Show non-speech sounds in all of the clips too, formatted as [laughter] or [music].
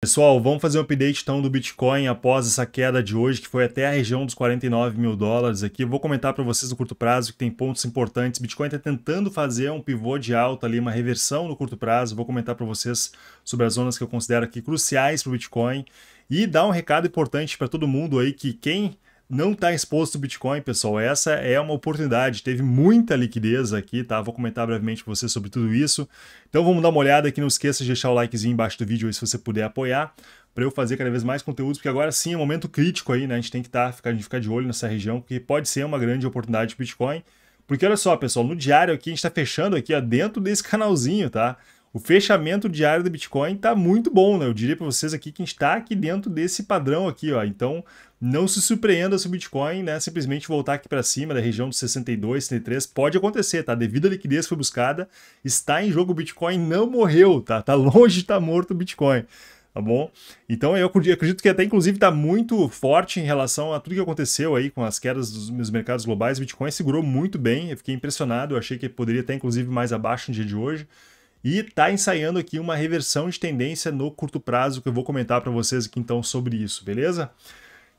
Pessoal, vamos fazer um update então do Bitcoin após essa queda de hoje, que foi até a região dos 49 mil dólares aqui. Eu vou comentar para vocês no curto prazo que tem pontos importantes. Bitcoin está tentando fazer um pivô de alta ali, uma reversão no curto prazo. vou comentar para vocês sobre as zonas que eu considero aqui cruciais para o Bitcoin. E dar um recado importante para todo mundo aí que quem não está exposto o Bitcoin, pessoal. Essa é uma oportunidade. Teve muita liquidez aqui, tá? Vou comentar brevemente com você sobre tudo isso. Então vamos dar uma olhada aqui. Não esqueça de deixar o likezinho embaixo do vídeo se você puder apoiar para eu fazer cada vez mais conteúdos, porque agora sim é um momento crítico aí, né? A gente tem que tá, ficar, ficar de olho nessa região, porque pode ser uma grande oportunidade de Bitcoin. Porque olha só, pessoal, no diário aqui, a gente está fechando aqui ó, dentro desse [laughs] canalzinho, tá? O fechamento diário do Bitcoin está muito bom, né? Eu diria para vocês aqui que a gente está aqui dentro desse padrão aqui, ó. Então, não se surpreenda se o Bitcoin né, simplesmente voltar aqui para cima da região dos 62, 63. Pode acontecer, tá? Devido à liquidez que foi buscada, está em jogo o Bitcoin, não morreu, tá? Tá longe de estar tá morto o Bitcoin, tá bom? Então eu acredito que até inclusive está muito forte em relação a tudo que aconteceu aí com as quedas dos meus mercados globais. O Bitcoin segurou muito bem, eu fiquei impressionado, eu achei que poderia até inclusive mais abaixo no dia de hoje. E está ensaiando aqui uma reversão de tendência no curto prazo que eu vou comentar para vocês aqui então sobre isso, beleza?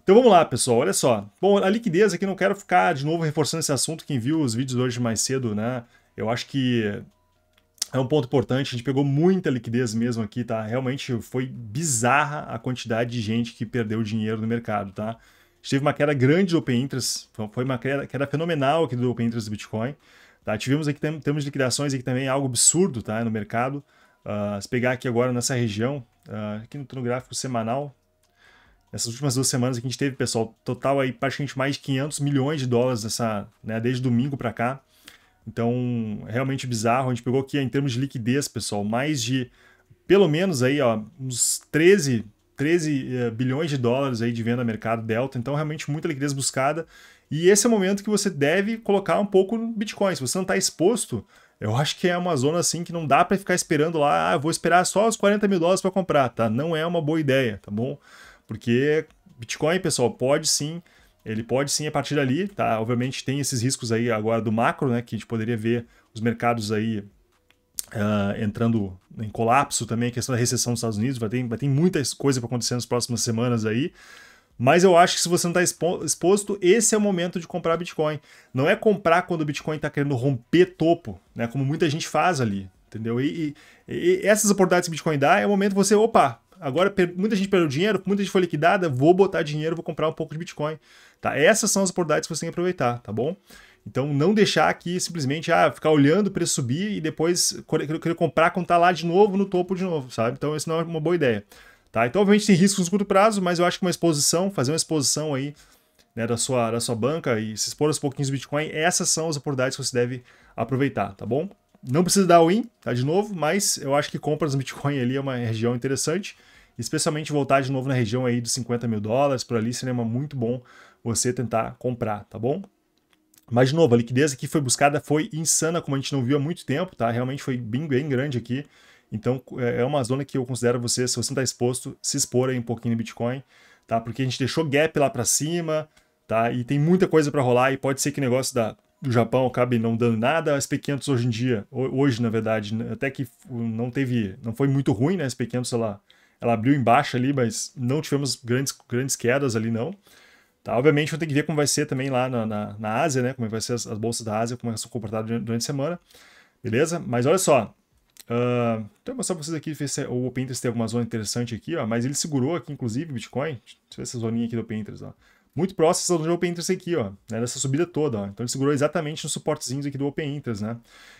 Então vamos lá, pessoal, olha só. Bom, a liquidez aqui, não quero ficar de novo reforçando esse assunto, quem viu os vídeos hoje mais cedo, né? Eu acho que é um ponto importante, a gente pegou muita liquidez mesmo aqui, tá? Realmente foi bizarra a quantidade de gente que perdeu dinheiro no mercado, tá? A gente teve uma queda grande do Open Interest, foi uma queda, queda fenomenal aqui do Open Interest do Bitcoin, tá? Tivemos aqui, tem, temos liquidações aqui também, algo absurdo, tá? No mercado, uh, se pegar aqui agora nessa região, uh, aqui no, no gráfico semanal, Nessas últimas duas semanas que a gente teve, pessoal, total aí praticamente mais de 500 milhões de dólares nessa, né, desde domingo para cá. Então, realmente bizarro. A gente pegou aqui em termos de liquidez, pessoal, mais de pelo menos aí, ó, uns 13, 13 eh, bilhões de dólares aí de venda a mercado Delta. Então, realmente muita liquidez buscada. E esse é o momento que você deve colocar um pouco no Bitcoin. Se você não está exposto, eu acho que é uma zona assim que não dá para ficar esperando lá, ah, vou esperar só os 40 mil dólares para comprar, tá? Não é uma boa ideia, tá bom? Porque Bitcoin, pessoal, pode sim, ele pode sim a partir dali, tá? Obviamente tem esses riscos aí agora do macro, né? Que a gente poderia ver os mercados aí uh, entrando em colapso também, a questão da recessão dos Estados Unidos, vai ter, vai ter muita coisa para acontecer nas próximas semanas aí. Mas eu acho que se você não está exposto, esse é o momento de comprar Bitcoin. Não é comprar quando o Bitcoin está querendo romper topo, né? Como muita gente faz ali, entendeu? E, e, e essas oportunidades que o Bitcoin dá é o momento que você, opa, Agora muita gente perdeu dinheiro, muita gente foi liquidada, vou botar dinheiro, vou comprar um pouco de Bitcoin. Tá? Essas são as oportunidades que você tem que aproveitar, tá bom? Então não deixar aqui simplesmente ah, ficar olhando o preço subir e depois querer comprar quando está lá de novo no topo de novo, sabe? Então isso não é uma boa ideia. Tá? Então, obviamente, tem riscos no curto prazo, mas eu acho que uma exposição, fazer uma exposição aí né, da, sua, da sua banca e se expor aos pouquinhos do Bitcoin, essas são as oportunidades que você deve aproveitar, tá bom? Não precisa dar win, tá? De novo, mas eu acho que compras no Bitcoin ali é uma região interessante, especialmente voltar de novo na região aí dos 50 mil dólares, por ali seria muito bom você tentar comprar, tá bom? Mas, de novo, a liquidez aqui foi buscada, foi insana, como a gente não viu há muito tempo, tá? Realmente foi bem, bem grande aqui. Então, é, é uma zona que eu considero você, se você não está exposto, se expor aí um pouquinho no Bitcoin, tá? Porque a gente deixou gap lá para cima, tá? E tem muita coisa para rolar e pode ser que o negócio da o Japão acabe não dando nada, a SP500 hoje em dia, hoje na verdade, né, até que não teve, não foi muito ruim, né, a SP500, sei lá, ela abriu em baixa ali, mas não tivemos grandes, grandes quedas ali não. Tá, obviamente vou ter que ver como vai ser também lá na, na, na Ásia, né, como é vai ser as, as bolsas da Ásia, como é são comportadas durante, durante a semana, beleza? Mas olha só, uh, ah, vou mostrar pra vocês aqui, se é, o Open Interest tem alguma zona interessante aqui, ó, mas ele segurou aqui inclusive Bitcoin, deixa eu ver essa zoninha aqui do Open Interest, ó muito próximo do open interest aqui, ó, né, subida toda, ó. Então ele segurou exatamente nos suportezinhos aqui do open interest, né?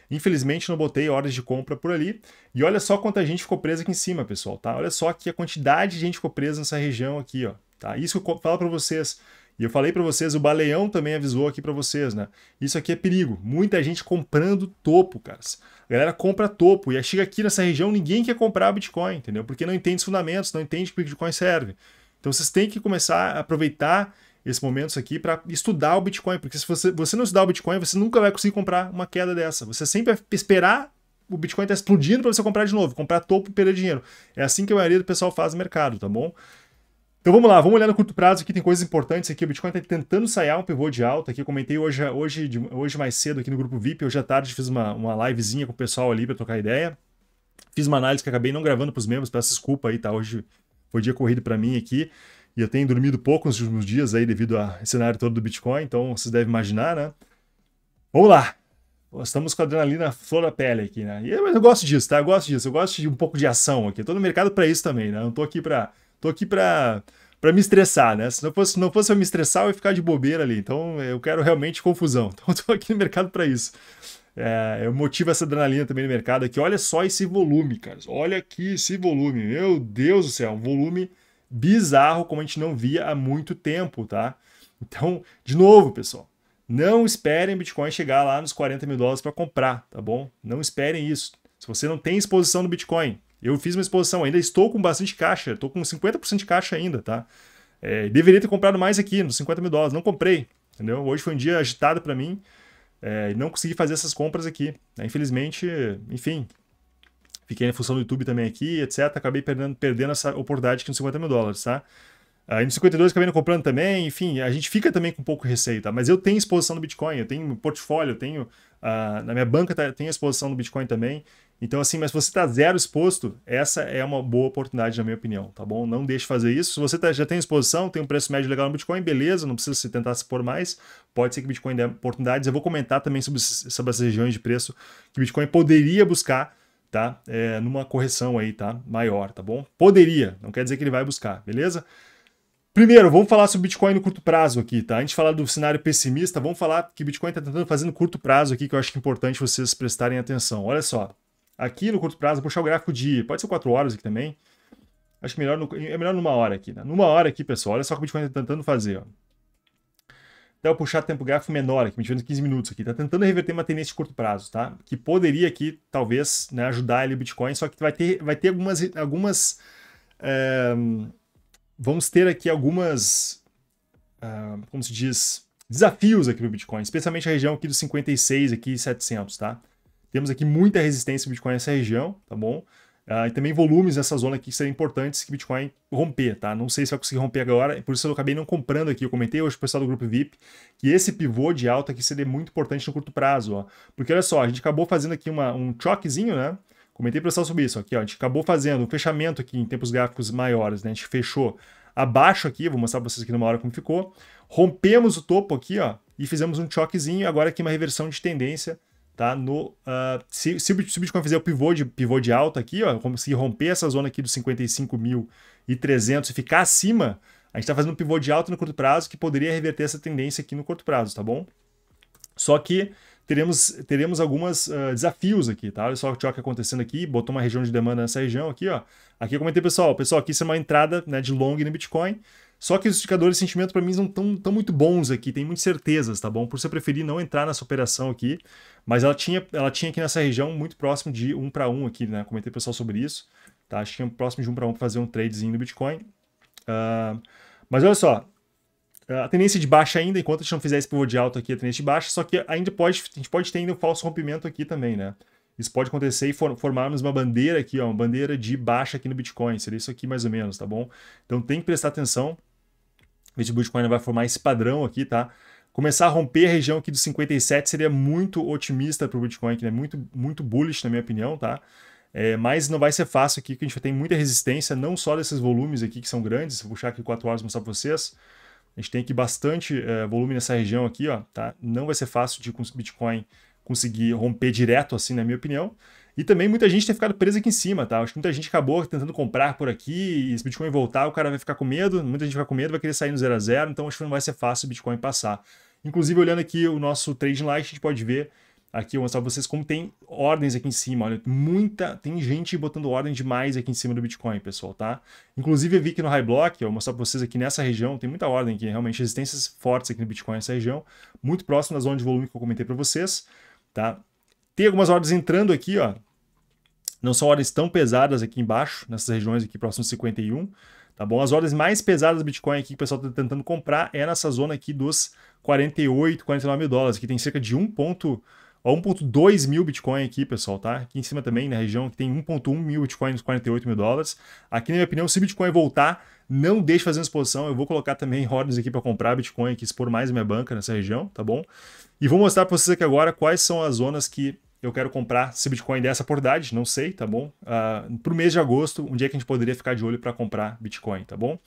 Infelizmente não botei horas de compra por ali. E olha só quanta gente ficou presa aqui em cima, pessoal, tá? Olha só que a quantidade de gente ficou presa nessa região aqui, ó, tá? Isso que eu falo para vocês. E eu falei para vocês, o Baleão também avisou aqui para vocês, né? Isso aqui é perigo. Muita gente comprando topo, caras. A galera compra topo e chega aqui nessa região, ninguém quer comprar Bitcoin, entendeu? Porque não entende os fundamentos, não entende para que Bitcoin serve. Então vocês têm que começar a aproveitar esses momentos aqui para estudar o Bitcoin, porque se você, você não estudar o Bitcoin, você nunca vai conseguir comprar uma queda dessa. Você sempre vai esperar o Bitcoin estar tá explodindo para você comprar de novo, comprar topo e perder dinheiro. É assim que a maioria do pessoal faz o mercado, tá bom? Então vamos lá, vamos olhar no curto prazo aqui, tem coisas importantes aqui. O Bitcoin está tentando sair um pivô de alta aqui. Eu comentei hoje, hoje, hoje mais cedo aqui no grupo VIP, hoje à tarde fiz uma, uma livezinha com o pessoal ali para trocar ideia. Fiz uma análise que acabei não gravando para os membros, peço desculpa aí, tá? Hoje foi dia corrido para mim aqui. E eu tenho dormido pouco nos últimos dias aí devido ao cenário todo do Bitcoin, então vocês devem imaginar, né? Vamos lá! Estamos com a adrenalina flor da pele aqui, né? E eu, gosto disso, tá? Eu gosto disso. Eu gosto de um pouco de ação aqui. Eu tô no mercado para isso também, né? Eu não tô aqui para tô aqui para para me estressar, né? Se não fosse, não fosse eu me estressar, eu ia ficar de bobeira ali. Então, eu quero realmente confusão. [laughs] Então, eu tô aqui no mercado para isso. É, eu motivo essa adrenalina também no mercado aqui. Olha só esse volume, cara. Olha aqui esse volume. Meu Deus do céu, um volume bizarro como a gente não via há muito tempo, tá? Então, de novo, pessoal, não esperem Bitcoin chegar lá nos 40 mil dólares para comprar, tá bom? Não esperem isso. Se você não tem exposição no Bitcoin, eu fiz uma exposição, ainda estou com bastante caixa, estou com 50% de caixa ainda, tá? É, deveria ter comprado mais aqui, nos 50 mil dólares, não comprei, entendeu? Hoje foi um dia agitado para mim, é, não consegui fazer essas compras aqui. Né? Infelizmente, enfim, Fiquei na função do YouTube também aqui, etc. Acabei perdendo, perdendo essa oportunidade aqui nos 50 mil dólares, tá? Aí no 52 acabei não comprando também, enfim, a gente fica também com pouco receio, tá? Mas eu tenho exposição no Bitcoin, eu tenho portfólio, eu tenho. Uh, na minha banca tá, tem exposição no Bitcoin também. Então, assim, mas se você está zero exposto, essa é uma boa oportunidade, na minha opinião, tá bom? Não deixe fazer isso. Se você tá, já tem exposição, tem um preço médio legal no Bitcoin, beleza, não precisa se tentar se pôr mais. Pode ser que o Bitcoin dê oportunidades. Eu vou comentar também sobre, sobre as regiões de preço que o Bitcoin poderia buscar tá? É, numa correção aí, tá? Maior, tá bom? Poderia, não quer dizer que ele vai buscar, beleza? Primeiro, vamos falar sobre Bitcoin no curto prazo aqui, tá? a gente falar do cenário pessimista, vamos falar que Bitcoin está tentando fazer no curto prazo aqui, que eu acho que é importante vocês prestarem atenção. Olha só, aqui no curto prazo, puxar o gráfico de, pode ser 4 horas aqui também. Acho que melhor no, é melhor numa hora aqui, né? Numa hora aqui, pessoal, olha só o que o Bitcoin está tentando fazer, ó até eu puxar tempo gráfico menor aqui, medindo 15 minutos aqui. Tá tentando reverter uma tendência de curto prazo, tá? Que poderia aqui, talvez, né, ajudar ele o Bitcoin, só que vai ter, vai ter algumas... algumas é, vamos ter aqui algumas... Ah, como se diz? Desafios aqui no Bitcoin, especialmente a região aqui dos 56, aqui 700, tá? Temos aqui muita resistência do Bitcoin nessa região, tá bom? Uh, e também volumes nessa zona aqui que seriam importantes que Bitcoin romper, tá? Não sei se vai conseguir romper agora, por isso eu acabei não comprando aqui. Eu comentei hoje pro pessoal do grupo VIP que esse pivô de alta aqui seria muito importante no curto prazo, ó. Porque olha só, a gente acabou fazendo aqui uma, um choquezinho, né? Comentei pro pessoal sobre isso aqui, ó. A gente acabou fazendo um fechamento aqui em tempos gráficos maiores, né? A gente fechou abaixo aqui, vou mostrar para vocês aqui numa hora como ficou. Rompemos o topo aqui, ó, e fizemos um choquezinho, agora aqui uma reversão de tendência tá? No, uh, se, se, o Bitcoin fizer o pivô de, pivô de alta aqui, ó, como se romper essa zona aqui dos 55.300 e ficar acima, a gente está fazendo um pivô de alta no curto prazo que poderia reverter essa tendência aqui no curto prazo, tá bom? Só que teremos, teremos alguns uh, ah, desafios aqui, tá? Olha só o choque acontecendo aqui, botou uma região de demanda nessa região aqui, ó. Aqui eu comentei, pessoal, pessoal, aqui isso é uma entrada né, de long no Bitcoin, só que os indicadores de sentimento para mim não estão tão muito bons aqui, tem muitas certezas, tá bom? Por isso eu preferi não entrar nessa operação aqui, mas ela tinha, ela tinha aqui nessa região muito próximo de 1 para 1 aqui, né? Comentei pessoal sobre isso, tá? Acho que é próximo de 1 para 1 para fazer um tradezinho no Bitcoin. Uh, mas olha só, a tendência é de baixa ainda, enquanto a gente não fizer esse pivô de alto aqui, a tendência é de baixa, só que ainda pode, a gente pode ter ainda um falso rompimento aqui também, né? Isso pode acontecer e formarmos uma bandeira aqui, ó, uma bandeira de baixa aqui no Bitcoin, seria isso aqui mais ou menos, tá bom? Então tem que prestar atenção, o Bitcoin vai formar esse padrão aqui, tá? Começar a romper a região aqui dos 57 seria muito otimista para o Bitcoin, que é né? muito, muito bullish, na minha opinião, tá? É, mas não vai ser fácil aqui, que a gente tem muita resistência, não só desses volumes aqui que são grandes. Vou puxar aqui 4 horas e mostrar para vocês. A gente tem aqui bastante é, volume nessa região aqui, ó, tá? Não vai ser fácil de Bitcoin conseguir romper direto assim, na minha opinião. E também muita gente tem ficado presa aqui em cima, tá? Acho que muita gente acabou tentando comprar por aqui e se Bitcoin voltar, o cara vai ficar com medo, muita gente vai com medo, vai querer sair no zero a zero, então acho que não vai ser fácil o Bitcoin passar. Inclusive, olhando aqui o nosso trading light, a gente pode ver aqui, eu vou mostrar pra vocês como tem ordens aqui em cima, olha, muita, tem gente botando ordem demais aqui em cima do Bitcoin, pessoal, tá? Inclusive eu vi que no High Block, eu vou mostrar pra vocês aqui nessa região, tem muita ordem aqui, realmente resistências fortes aqui no Bitcoin nessa região, muito próximo da zona de volume que eu comentei para vocês, tá? Tem algumas ordens entrando aqui, ó, não são ordens tão pesadas aqui embaixo, nessas regiões aqui próximo 51, tá bom? As ordens mais pesadas do Bitcoin aqui que o pessoal está tentando comprar é nessa zona aqui dos 48, 49 mil dólares, que tem cerca de 1 1.2 mil Bitcoin aqui, pessoal, tá? Aqui em cima também, na região que tem 1.1 mil Bitcoin nos 48 mil dólares. Aqui, na minha opinião, se Bitcoin voltar, não deixe fazer exposição. Eu vou colocar também ordens aqui para comprar Bitcoin, aqui expor mais minha banca nessa região, tá bom? E vou mostrar para vocês aqui agora quais são as zonas que eu quero comprar esse Bitcoin dessa poridade, não sei, tá bom? Uh, ah, para o mês de agosto, um dia é que a gente poderia ficar de olho para comprar Bitcoin, tá bom?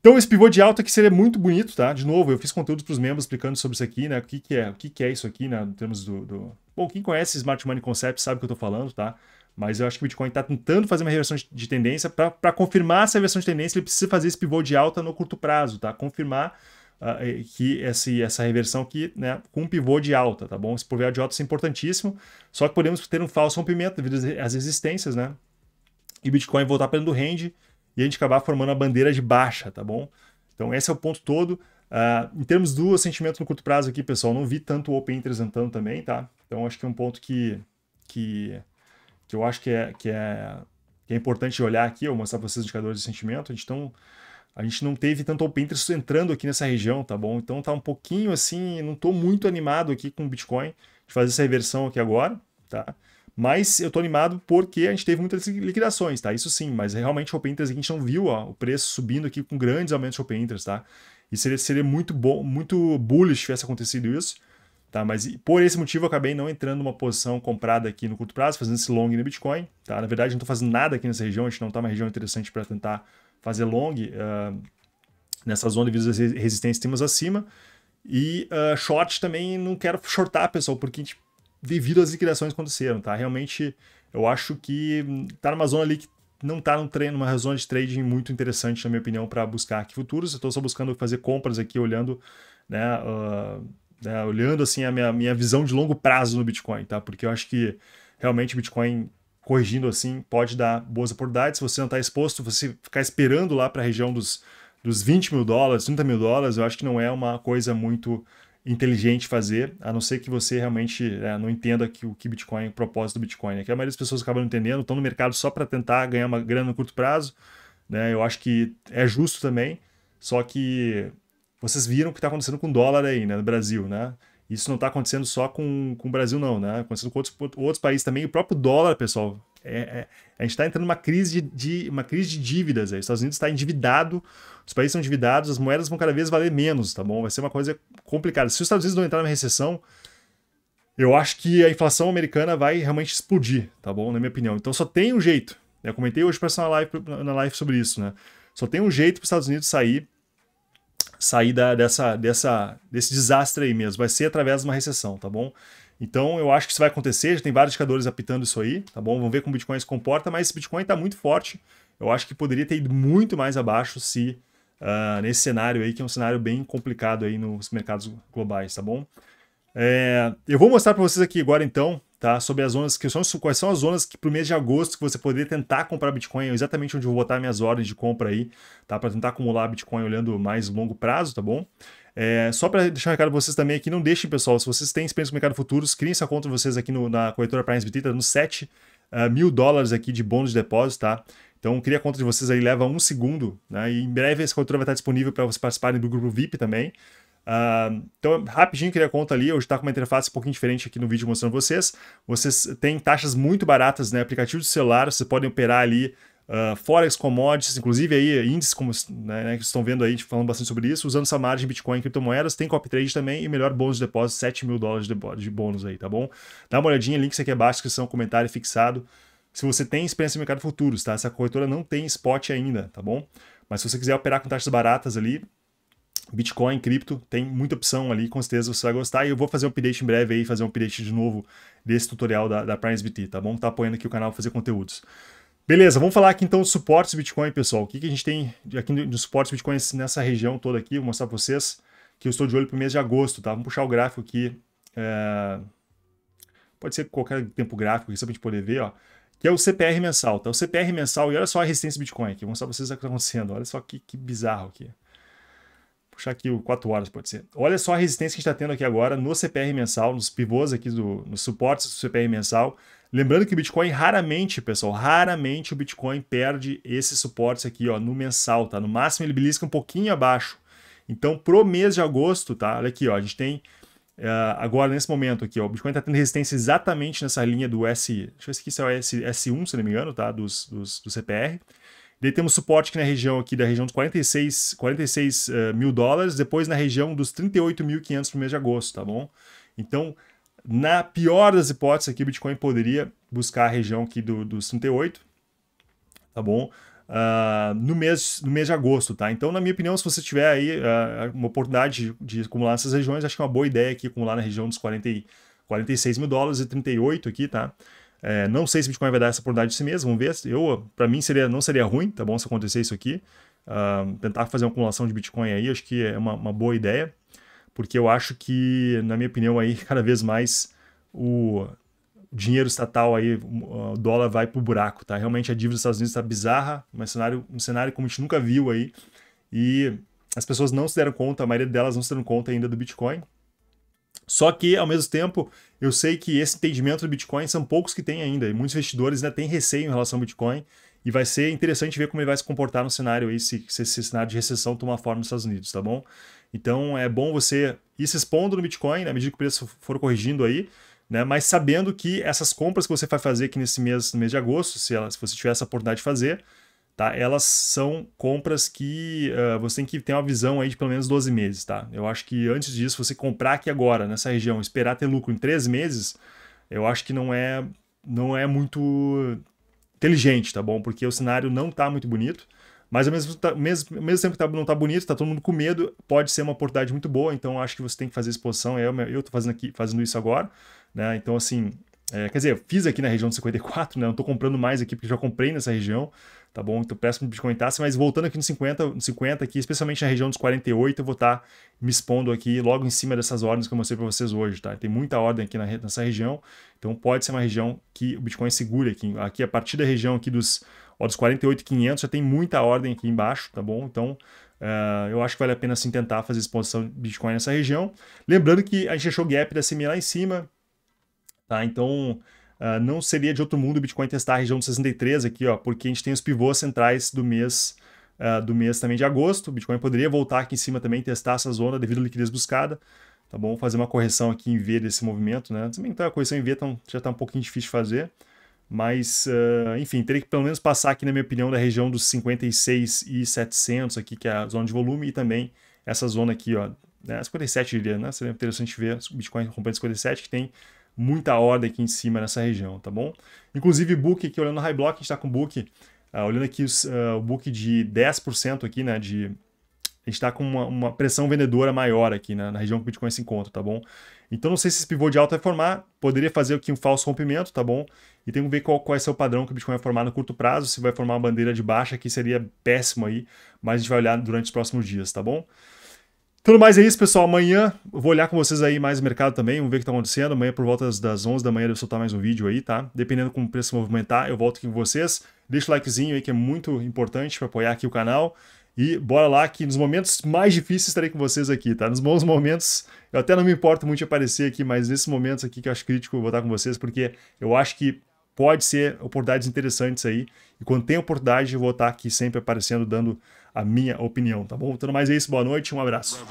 Então, esse pivô de alta aqui seria muito bonito, tá? De novo, eu fiz conteúdo para os membros explicando sobre isso aqui, né? O que, que é, o que, que é isso aqui, né? Em termos do, do, Bom, quem conhece Smart Money Concept sabe o que eu estou falando, tá? Mas eu acho que o Bitcoin está tentando fazer uma reversão de tendência. Para confirmar essa reversão de tendência, ele precisa fazer esse pivô de alta no curto prazo, tá? Confirmar que esse, essa reversão aqui, né, com pivô de alta, tá bom? Esse pivô de alta é importantíssimo, só que podemos ter um falso rompimento devido às resistências, né? E Bitcoin voltar para dentro do range e a gente acabar formando a bandeira de baixa, tá bom? Então esse é o ponto todo. Uh, em termos do sentimento no curto prazo aqui, pessoal, não vi tanto o Open Interest entrando também, tá? Então acho que é um ponto que, que, que eu acho que é, que, é, que é importante olhar aqui, eu vou mostrar para vocês os indicadores de sentimento. A gente estão a gente não teve tanto open interest entrando aqui nessa região, tá bom? Então tá um pouquinho assim, não tô muito animado aqui com o Bitcoin de fazer essa reversão aqui agora, tá? Mas eu tô animado porque a gente teve muitas liquidações, tá? Isso sim, mas realmente o open interest a gente não viu ó, o preço subindo aqui com grandes aumentos de open interest, tá? E seria, seria muito bom, muito bullish se tivesse acontecido isso, tá? Mas por esse motivo eu acabei não entrando numa posição comprada aqui no curto prazo, fazendo esse long no Bitcoin, tá? Na verdade, eu não tô fazendo nada aqui nessa região, a gente não tá uma região interessante para tentar fazer long uh, nessa zona de resistência temos acima. E uh, short também não quero shortar, pessoal, porque gente, tipo, devido às liquidações que aconteceram, tá? Realmente eu acho que tá numa zona ali que não tá num treino, uma zona de trading muito interessante, na minha opinião, para buscar aqui futuros. Eu estou só buscando fazer compras aqui, olhando, né, uh, né, olhando assim a minha, minha visão de longo prazo no Bitcoin, tá? Porque eu acho que realmente o Bitcoin corrigindo assim, pode dar boas oportunidades. Se você não está exposto, você ficar esperando lá para a região dos, dos 20 mil dólares, 30 mil dólares, eu acho que não é uma coisa muito inteligente fazer, a não ser que você realmente é, não entenda que o que Bitcoin, o propósito do Bitcoin, é que a maioria das pessoas acabam entendendo, estão no mercado só para tentar ganhar uma grana no curto prazo, né? Eu acho que é justo também, só que vocês viram o que está acontecendo com o dólar aí, né, no Brasil, né? Isso não está acontecendo só com, com o Brasil, não, né? Acontecendo com outros, outros países também. O próprio dólar, pessoal. É, é, a gente está entrando numa crise de, de, uma crise de dívidas. Né? Os Estados Unidos está endividado, os países são endividados, as moedas vão cada vez valer menos, tá bom? Vai ser uma coisa complicada. Se os Estados Unidos não entrar na recessão, eu acho que a inflação americana vai realmente explodir, tá bom? Na minha opinião. Então só tem um jeito. Né? Eu comentei hoje para na live, na live sobre isso, né? Só tem um jeito para os Estados Unidos sair sair da, dessa, dessa, desse desastre aí mesmo. Vai ser através de uma recessão, tá bom? Então eu acho que isso vai acontecer, já tem vários indicadores apitando isso aí, tá bom? Vamos ver como o Bitcoin se comporta, mas esse Bitcoin está muito forte. Eu acho que poderia ter ido muito mais abaixo se uh, nesse cenário aí, que é um cenário bem complicado aí nos mercados globais, tá bom? É, eu vou mostrar para vocês aqui agora então tá? Sobre as zonas, que são, quais são as zonas que pro mês de agosto que você poder tentar comprar Bitcoin, exatamente onde eu vou botar minhas ordens de compra aí, tá? Para tentar acumular Bitcoin olhando mais longo prazo, tá bom? É, só para deixar um recado para vocês também aqui, não deixem, pessoal, se vocês têm experiência com mercado futuros, criem essa conta de vocês aqui no, na corretora Prime BT, tá no 7 uh, mil dólares aqui de bônus de depósito, tá? Então, cria a conta de vocês aí, leva um segundo, né? E em breve essa corretora vai estar disponível para vocês participarem do grupo VIP também. Uh, então, rapidinho que ele conta ali. Hoje está com uma interface um pouquinho diferente aqui no vídeo mostrando vocês. Vocês têm taxas muito baratas, né? Aplicativo de celular, vocês podem operar ali uh, Forex, commodities, inclusive aí índices, como né, né, que estão vendo aí, tipo, falando bastante sobre isso, usando essa margem Bitcoin e criptomoedas. Tem copy trade também e melhor bônus de depósito, 7 mil dólares de bônus aí, tá bom? Dá uma olhadinha, links aqui abaixo, descrição, comentário fixado. Se você tem experiência no mercado futuros, tá? Essa corretora não tem spot ainda, tá bom? Mas se você quiser operar com taxas baratas ali, Bitcoin, cripto, tem muita opção ali, com certeza você vai gostar. E eu vou fazer um update em breve aí, fazer um update de novo desse tutorial da, da PrimeSBT, tá bom? Tá apoiando aqui o canal fazer conteúdos. Beleza, vamos falar aqui então dos suportes Bitcoin, pessoal. O que, que a gente tem aqui de suportes Bitcoin nessa região toda aqui, vou mostrar para vocês que eu estou de olho para o mês de agosto, tá? Vamos puxar o gráfico aqui. É... Pode ser qualquer tempo gráfico aqui, só para a gente poder ver, ó que é o CPR mensal, tá? O CPR mensal, e olha só a resistência Bitcoin aqui, vou mostrar pra vocês o que tá acontecendo, olha só que, que bizarro aqui puxar aqui o 4 horas, pode ser. Olha só a resistência que a gente está tendo aqui agora no CPR mensal, nos pivôs aqui, do, nos suportes do CPR mensal. Lembrando que o Bitcoin raramente, pessoal, raramente o Bitcoin perde esses suportes aqui, ó, no mensal, tá? No máximo ele belisca um pouquinho abaixo. Então, pro mês de agosto, tá? Olha aqui, ó, a gente tem Uh, agora, nesse momento aqui, ó, o Bitcoin está tendo resistência exatamente nessa linha do S. Deixa eu ver se é o S, S1, se não me engano, tá? Dos, dos, do CPR. Daí temos suporte aqui na região aqui da região dos 46, 46 uh, mil dólares, depois na região dos 38.500 no mês de agosto, tá bom? Então, na pior das hipóteses aqui, o Bitcoin poderia buscar a região aqui do, dos 38, tá bom? Uh, no, mês, no mês de agosto, tá? Então, na minha opinião, se você tiver aí uh, uma oportunidade de, de, acumular nessas regiões, acho que é uma boa ideia aqui acumular na região dos 40, 46 mil dólares e 38 aqui, tá? É, não sei se o Bitcoin vai dar essa oportunidade de si mesmo, vamos ver. Eu, para mim, seria, não seria ruim, tá bom, se acontecer isso aqui. Uh, tentar fazer uma acumulação de Bitcoin aí, acho que é uma, uma, boa ideia, porque eu acho que, na minha opinião, aí, [laughs] cada vez mais o dinheiro estatal aí, o dólar vai pro buraco, tá? Realmente a dívida dos Estados Unidos está bizarra, um cenário, um cenário como a gente nunca viu aí, e as pessoas não se deram conta, a maioria delas não se deram conta ainda do Bitcoin, só que, ao mesmo tempo, eu sei que esse entendimento do Bitcoin são poucos que têm ainda, e muitos investidores ainda têm receio em relação ao Bitcoin, e vai ser interessante ver como ele vai se comportar no cenário aí, se, se esse cenário de recessão tomar forma nos Estados Unidos, tá bom? Então é bom você ir se expondo no Bitcoin, na né, medida que o preço for corrigindo aí, né? Mas sabendo que essas compras que você vai fazer aqui nesse mês, no mês de agosto, se, ela, se você tiver essa oportunidade de fazer, tá? Elas são compras que uh, você tem que ter uma visão aí de pelo menos 12 meses, tá? Eu acho que antes disso, você comprar aqui agora, nessa região, esperar ter lucro em 3 meses, eu acho que não é, não é muito inteligente, tá bom? Porque o cenário não tá muito bonito, mas ao mesmo, mesmo, ao mesmo tempo que tá, não tá bonito, tá todo mundo com medo, pode ser uma oportunidade muito boa, então acho que você tem que fazer exposição, eu, eu tô fazendo, aqui, fazendo isso agora, né? Então, assim... É, quer dizer, fiz aqui na região de 54, né? Não tô comprando mais aqui porque já comprei nessa região, tá bom? Então peço para o Bitcoin tasse, mas voltando aqui nos 50, no 50 aqui, especialmente na região dos 48, eu vou estar tá me expondo aqui logo em cima dessas ordens que eu mostrei para vocês hoje, tá? Tem muita ordem aqui na, nessa região, então pode ser uma região que o Bitcoin segure aqui. Aqui a partir da região aqui dos, dos 48.500 já tem muita ordem aqui embaixo, tá bom? Então Uh, eu acho que vale a pena se tentar fazer exposição de Bitcoin nessa região. Lembrando que a gente achou gap da CME lá em cima, tá? Então, uh, não seria de outro mundo o Bitcoin testar a região de 63 aqui, ó, porque a gente tem os pivôs centrais do mês uh, do mês também de agosto. O Bitcoin poderia voltar aqui em cima também testar essa zona devido à liquidez buscada. Tá bom? fazer uma correção aqui em V desse movimento, né? Também tá, a correção em V tão, tá já está um pouquinho difícil de fazer. Mas, uh, enfim, teria que pelo menos passar aqui, na minha opinião, da região dos 56 e 700 aqui, que é a zona de volume, e também essa zona aqui, ó, né, 57 diria, né? Seria interessante ver o Bitcoin rompendo 57, que tem muita ordem aqui em cima nessa região, tá bom? Inclusive, book aqui, olhando high block, a gente está com book, uh, olhando aqui os, uh, o book de 10% aqui, né, de... A gente está com uma, uma, pressão vendedora maior aqui né, na região que o Bitcoin se encontra, tá bom? Então, não sei se esse pivô de alta vai formar, poderia fazer aqui um falso rompimento, tá bom? E tem que ver qual, qual é o padrão que o Bitcoin vai formar no curto prazo, se vai formar uma bandeira de baixa, que seria péssimo aí, mas a gente vai olhar durante os próximos dias, tá bom? Tudo mais é isso, pessoal. Amanhã eu vou olhar com vocês aí mais mercado também, vamos ver o que tá acontecendo. Amanhã por volta das 11 da manhã eu vou soltar mais um vídeo aí, tá? Dependendo como o preço movimentar, eu volto aqui com vocês. Deixa o likezinho aí que é muito importante para apoiar aqui o canal. E bora lá que nos momentos mais difíceis estarei com vocês aqui, tá? Nos bons momentos, eu até não me importo muito de aparecer aqui, mas nesses momentos aqui que eu acho crítico eu vou estar com vocês, porque eu acho que pode ser oportunidades interessantes aí. E quando tem oportunidade, eu vou estar aqui sempre aparecendo, dando a minha opinião, tá bom? tudo então, mais é isso, boa noite, um abraço.